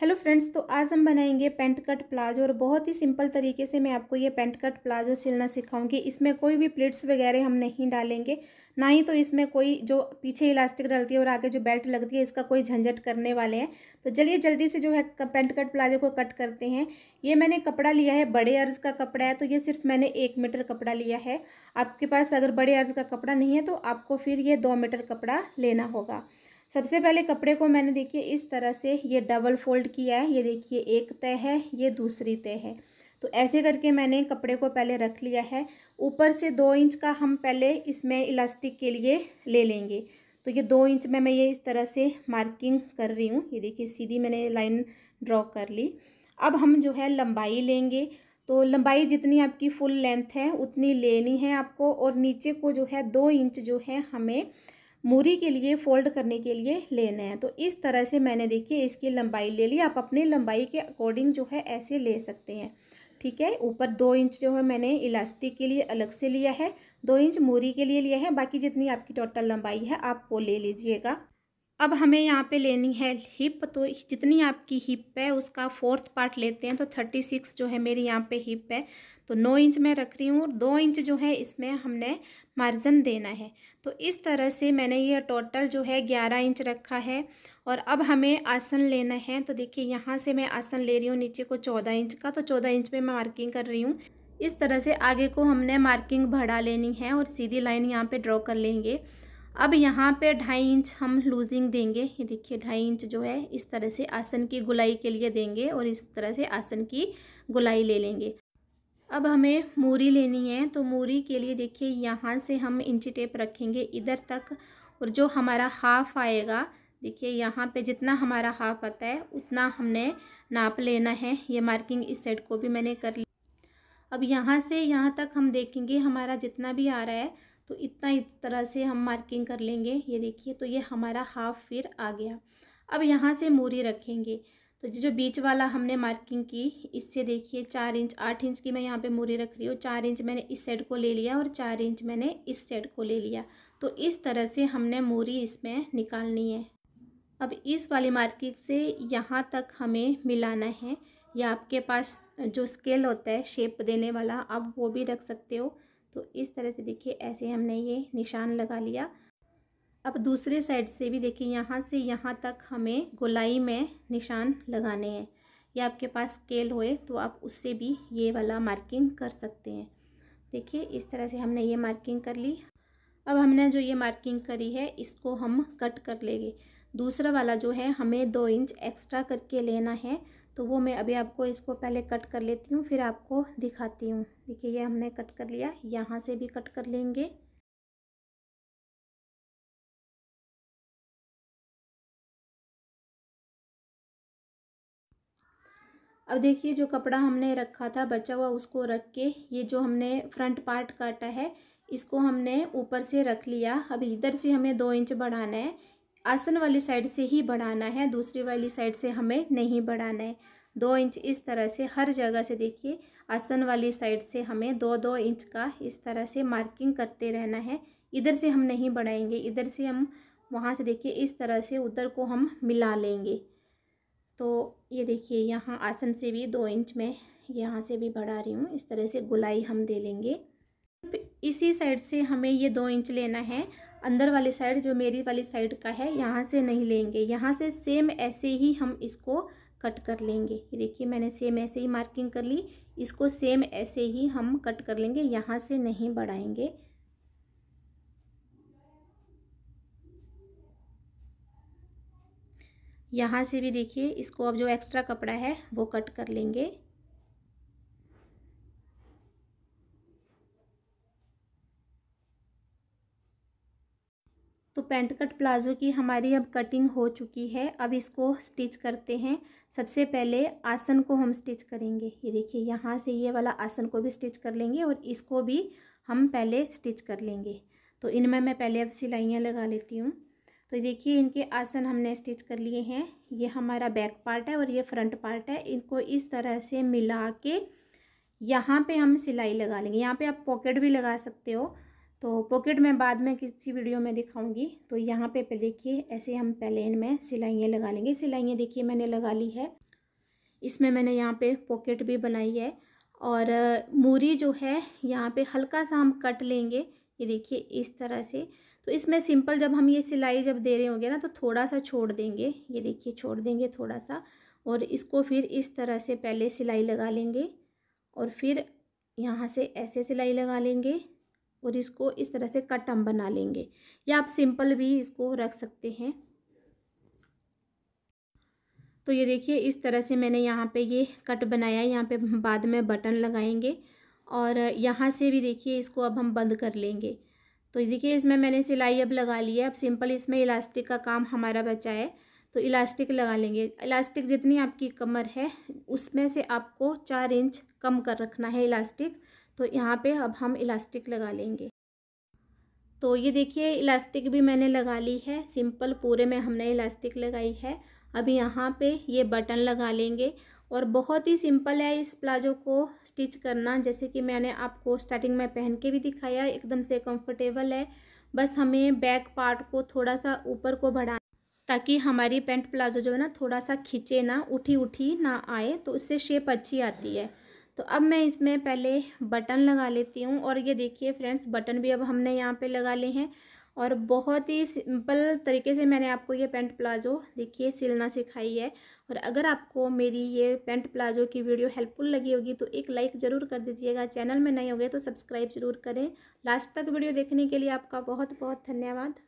hello friends तो आज हम बनाएंगे पेंट कट प्लाजो और बहुत ही सिंपल तरीके से मैं आपको ये पेंट कट प्लाजो सिलना सिखाऊंगी इसमें कोई भी प्लेट्स वगैरह हम नहीं डालेंगे ना ही तो इसमें कोई जो पीछे इलास्टिक डलती है और आगे जो बेल्ट लगती है इसका कोई झंझट करने वाले हैं तो चलिए जल्दी से जो है पेंट कट प्लाजो को कट करते हैं ये मैंने कपड़ा लिया है बड़े अर्ज का कपड़ा है तो ये सिर्फ मैंने एक मीटर कपड़ा लिया है आपके पास अगर बड़े अर्ज का कपड़ा नहीं है तो आपको फिर ये दो मीटर कपड़ा लेना होगा सबसे पहले कपड़े को मैंने देखिए इस तरह से ये डबल फोल्ड किया है ये देखिए एक तय है ये दूसरी तय है तो ऐसे करके मैंने कपड़े को पहले रख लिया है ऊपर से दो इंच का हम पहले इसमें इलास्टिक के लिए ले लेंगे तो ये दो इंच में मैं ये इस तरह से मार्किंग कर रही हूँ ये देखिए सीधी मैंने लाइन ड्रॉ कर ली अब हम जो है लंबाई लेंगे तो लंबाई जितनी आपकी फुल लेंथ है उतनी लेनी है आपको और नीचे को जो है दो इंच जो है हमें मूरी के लिए फ़ोल्ड करने के लिए लेने हैं तो इस तरह से मैंने देखिए इसकी लंबाई ले ली आप अपनी लंबाई के अकॉर्डिंग जो है ऐसे ले सकते हैं ठीक है ऊपर दो इंच जो है मैंने इलास्टिक के लिए अलग से लिया है दो इंच मूरी के लिए लिया है बाकी जितनी आपकी टोटल लंबाई है आप वो ले लीजिएगा अब हमें यहाँ पे लेनी है हिप तो जितनी आपकी हिप है उसका फोर्थ पार्ट लेते हैं तो थर्टी सिक्स जो है मेरी यहाँ पे हिप है तो नौ इंच मैं रख रही हूँ और दो इंच जो है इसमें हमने मार्जिन देना है तो इस तरह से मैंने ये टोटल जो है ग्यारह इंच रखा है और अब हमें आसन लेना है तो देखिए यहाँ से मैं आसन ले रही हूँ नीचे को चौदह इंच का तो चौदह इंच पर मैं मार्किंग कर रही हूँ इस तरह से आगे को हमने मार्किंग बढ़ा लेनी है और सीधी लाइन यहाँ पर ड्रॉ कर लेंगे अब यहाँ पे ढाई इंच हम लूजिंग देंगे ये देखिए ढाई इंच जो है इस तरह से आसन की गुलाई के लिए देंगे और इस तरह से आसन की गुलाई ले लेंगे अब हमें मूरी लेनी है तो मूरी के लिए देखिए यहाँ से हम इंची टेप रखेंगे इधर तक और जो हमारा हाफ आएगा देखिए यहाँ पे जितना हमारा हाफ आता है उतना हमने नाप लेना है ये मार्किंग इस साइड को भी मैंने कर ली अब यहाँ से यहाँ तक हम देखेंगे हमारा जितना भी आ रहा है तो इतना इस तरह से हम मार्किंग कर लेंगे ये देखिए तो ये हमारा हाफ फिर आ गया अब यहाँ से मूरी रखेंगे तो जो बीच वाला हमने मार्किंग की इससे देखिए चार इंच आठ इंच की मैं यहाँ पे मूरी रख रही हूँ चार इंच मैंने इस साइड को ले लिया और चार इंच मैंने इस साइड को ले लिया तो इस तरह से हमने मूरी इसमें निकालनी है अब इस वाली मार्किंग से यहाँ तक हमें मिलाना है या आपके पास जो स्केल होता है शेप देने वाला आप वो भी रख सकते हो तो इस तरह से देखिए ऐसे हमने ये निशान लगा लिया अब दूसरे साइड से भी देखिए यहाँ से यहाँ तक हमें गोलाई में निशान लगाने हैं या आपके पास स्केल होए तो आप उससे भी ये वाला मार्किंग कर सकते हैं देखिए इस तरह से हमने ये मार्किंग कर ली अब हमने जो ये मार्किंग करी है इसको हम कट कर लेंगे दूसरा वाला जो है हमें दो इंच एक्स्ट्रा करके लेना है तो वो मैं अभी आपको इसको पहले कट कर लेती हूँ फिर आपको दिखाती हूँ देखिए ये हमने कट कर लिया यहाँ से भी कट कर लेंगे अब देखिए जो कपड़ा हमने रखा था बचा हुआ उसको रख के ये जो हमने फ्रंट पार्ट काटा है इसको हमने ऊपर से रख लिया अब इधर से हमें दो इंच बढ़ाना है आसन वाली साइड से ही बढ़ाना है दूसरी वाली साइड से हमें नहीं बढ़ाना है दो इंच इस तरह से हर जगह से देखिए आसन वाली साइड से हमें दो दो इंच का इस तरह से मार्किंग करते रहना है इधर से हम नहीं बढ़ाएंगे इधर से हम वहाँ से देखिए इस तरह से उधर को हम मिला लेंगे तो ये देखिए यहाँ आसन से भी दो इंच में यहाँ से भी बढ़ा रही हूँ इस तरह से गुलाई हम दे लेंगे इसी साइड से हमें ये दो इंच लेना है अंदर वाली साइड जो मेरी वाली साइड का है यहाँ से नहीं लेंगे यहाँ से सेम ऐसे ही हम इसको कट कर लेंगे ये देखिए मैंने सेम ऐसे ही मार्किंग कर ली इसको सेम ऐसे ही हम कट कर लेंगे यहाँ से नहीं बढ़ाएंगे यहाँ से भी देखिए इसको अब जो एक्स्ट्रा कपड़ा है वो कट कर लेंगे तो पेंट कट प्लाज़ो की हमारी अब कटिंग हो चुकी है अब इसको स्टिच करते हैं सबसे पहले आसन को हम स्टिच करेंगे ये देखिए यहाँ से ये वाला आसन को भी स्टिच कर लेंगे और इसको भी हम पहले स्टिच कर लेंगे तो इनमें मैं पहले अब सिलाइयाँ लगा लेती हूँ तो देखिए इनके आसन हमने स्टिच कर लिए हैं ये हमारा बैक पार्ट है और ये फ्रंट पार्ट है इनको इस तरह से मिला के यहाँ पे हम सिलाई लगा लेंगे यहाँ पे आप पॉकेट भी लगा सकते हो तो पॉकेट में बाद में किसी वीडियो में दिखाऊंगी तो यहाँ पे पे देखिए ऐसे हम पहले इनमें सिलाइयाँ लगा लेंगे सिलाइयाँ देखिए मैंने लगा ली है इसमें मैंने यहाँ पे पॉकेट भी बनाई है और मूरी जो है यहाँ पे हल्का सा हम कट लेंगे ये देखिए इस तरह से तो इसमें सिंपल जब हम ये सिलाई जब दे रहे होंगे ना तो थोड़ा सा छोड़ देंगे ये देखिए छोड़ देंगे थोड़ा सा और इसको फिर इस तरह से पहले सिलाई लगा लेंगे और फिर यहाँ से ऐसे सिलाई लगा लेंगे और इसको इस तरह से कट हम बना लेंगे या आप सिंपल भी इसको रख सकते हैं तो ये देखिए इस तरह से मैंने यहाँ पे ये कट बनाया यहाँ पे बाद में बटन लगाएंगे और यहाँ से भी देखिए इसको अब हम बंद कर लेंगे तो देखिए इसमें मैंने सिलाई अब लगा ली है अब सिंपल इसमें इलास्टिक का काम हमारा बचा है तो इलास्टिक लगा लेंगे इलास्टिक जितनी आपकी कमर है उसमें से आपको चार इंच कम कर रखना है इलास्टिक तो यहाँ पे अब हम इलास्टिक लगा लेंगे तो ये देखिए इलास्टिक भी मैंने लगा ली है सिंपल पूरे में हमने इलास्टिक लगाई है अब यहाँ पे ये बटन लगा लेंगे और बहुत ही सिंपल है इस प्लाजो को स्टिच करना जैसे कि मैंने आपको स्टार्टिंग में पहन के भी दिखाया एकदम से कंफर्टेबल है बस हमें बैक पार्ट को थोड़ा सा ऊपर को बढ़ा ताकि हमारी पेंट प्लाजो जो है ना थोड़ा सा खींचे ना उठी उठी ना आए तो उससे शेप अच्छी आती है तो अब मैं इसमें पहले बटन लगा लेती हूँ और ये देखिए फ्रेंड्स बटन भी अब हमने यहाँ पे लगा लिए हैं और बहुत ही सिंपल तरीके से मैंने आपको ये पेंट प्लाजो देखिए सिलना सिखाई है और अगर आपको मेरी ये पेंट प्लाजो की वीडियो हेल्पफुल लगी होगी तो एक लाइक ज़रूर कर दीजिएगा चैनल में नए हो गए तो सब्सक्राइब ज़रूर करें लास्ट तक वीडियो देखने के लिए आपका बहुत बहुत धन्यवाद